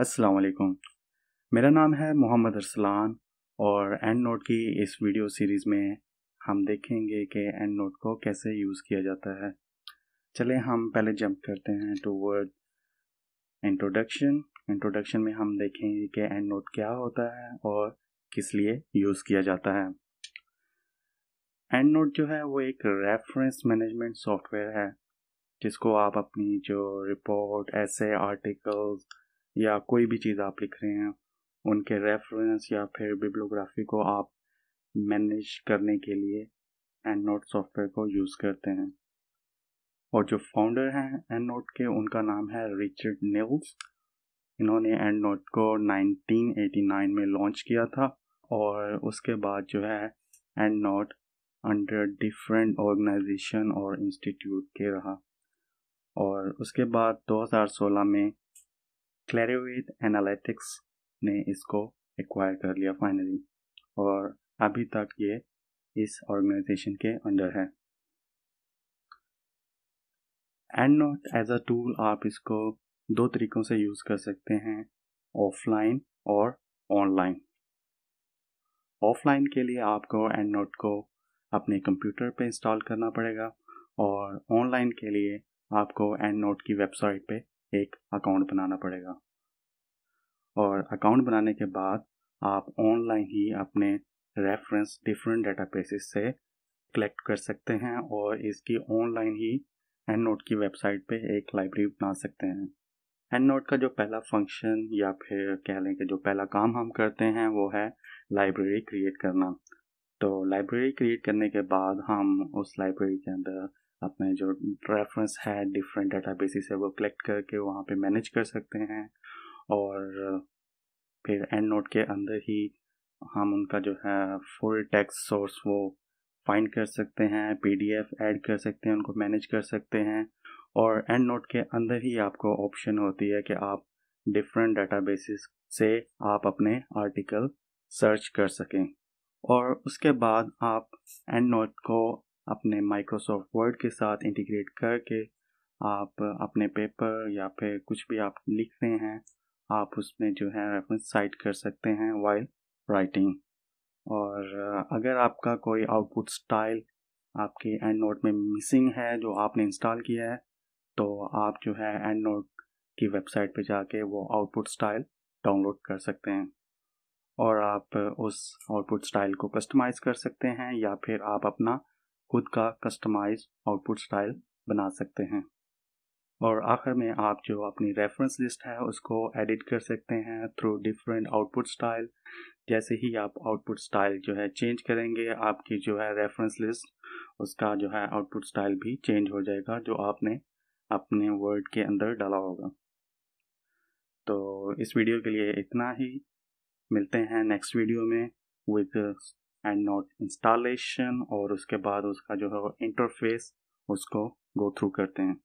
अस्सलाम वालेकुम मेरा नाम है मोहम्मद अरसलान और एंड नोट की इस वीडियो सीरीज़ में हम देखेंगे कि एंड नोट को कैसे यूज़ किया जाता है चले हम पहले जंप करते हैं टू वर्ड इंट्रोडक्शन इंट्रोडक्शन में हम देखेंगे कि एंड नोट क्या होता है और किस लिए यूज़ किया जाता है एंड नोट जो है वो एक रेफरेंस मैनेजमेंट सॉफ्टवेयर है जिसको आप अपनी जो रिपोर्ट ऐसे आर्टिकल्स या कोई भी चीज़ आप लिख रहे हैं उनके रेफरेंस या फिर बिब्लोग्राफी को आप मैनेज करने के लिए एंड नोट सॉफ्टवेयर को यूज़ करते हैं और जो फाउंडर हैं एंड नोट के उनका नाम है रिचर्ड नेल्स इन्होंने एंड नोट को 1989 में लॉन्च किया था और उसके बाद जो है EndNote under different organisation और इंस्टीट्यूट के रहा और उसके बाद 2016 में क्लेरिवेट एनालिटिक्स ने इसको एक्वायर कर लिया फाइनली और अभी तक ये इस ऑर्गेनाइजेशन के अंडर है EndNote as a tool आप इसको दो तरीक़ों से यूज़ कर सकते हैं ऑफलाइन और ऑनलाइन ऑफलाइन के लिए आपको एंड नोट को अपने कंप्यूटर पे इंस्टॉल करना पड़ेगा और ऑनलाइन के लिए आपको एंड नोट की वेबसाइट पे एक अकाउंट बनाना पड़ेगा और अकाउंट बनाने के बाद आप ऑनलाइन ही अपने रेफरेंस डिफरेंट बेसिस से कलेक्ट कर सकते हैं और इसकी ऑनलाइन ही एंड नोट की वेबसाइट पे एक लाइब्रेरी बना सकते हैं एंड नोट का जो पहला फंक्शन या फिर कह लें कि जो पहला काम हम करते हैं वो है लाइब्रेरी क्रिएट करना तो लाइब्रेरी क्रिएट करने के बाद हम उस लाइब्रेरी के अंदर अपने जो रेफरेंस है डिफरेंट डाटा बेसिस है वो कलेक्ट करके वहाँ पे मैनेज कर सकते हैं और फिर एंड नोट के अंदर ही हम उनका जो है फुल टेक्स्ट सोर्स वो फाइंड कर सकते हैं पीडीएफ ऐड कर सकते हैं उनको मैनेज कर सकते हैं और एंड नोट के अंदर ही आपको ऑप्शन होती है कि आप डिफरेंट डाटाबेसिस से आप अपने आर्टिकल सर्च कर सकें और उसके बाद आप एंड नोट को अपने माइक्रोसॉफ्ट वर्ड के साथ इंटीग्रेट करके आप अपने पेपर या फिर कुछ भी आप लिख रहे हैं आप उसमें जो है रेफरेंस साइट कर सकते हैं वाइल राइटिंग और अगर आपका कोई आउटपुट स्टाइल आपके एंड नोट में मिसिंग है जो आपने इंस्टॉल किया है तो आप जो है एंड नोट की वेबसाइट पे जाके वो आउटपुट स्टाइल डाउनलोड कर सकते हैं और आप उस आउटपुट स्टाइल को कस्टमाइज़ कर सकते हैं या फिर आप अपना खुद का कस्टमाइज आउटपुट स्टाइल बना सकते हैं और आखिर में आप जो अपनी रेफरेंस लिस्ट है उसको एडिट कर सकते हैं थ्रू डिफरेंट आउटपुट स्टाइल जैसे ही आप आउटपुट स्टाइल जो है चेंज करेंगे आपकी जो है रेफरेंस लिस्ट उसका जो है आउटपुट स्टाइल भी चेंज हो जाएगा जो आपने अपने वर्ड के अंदर डाला होगा तो इस वीडियो के लिए इतना ही मिलते हैं नेक्स्ट वीडियो में विद एंड नोट इंस्टॉलेशन और उसके बाद उसका जो है इंटरफेस उसको गो थ्रू करते हैं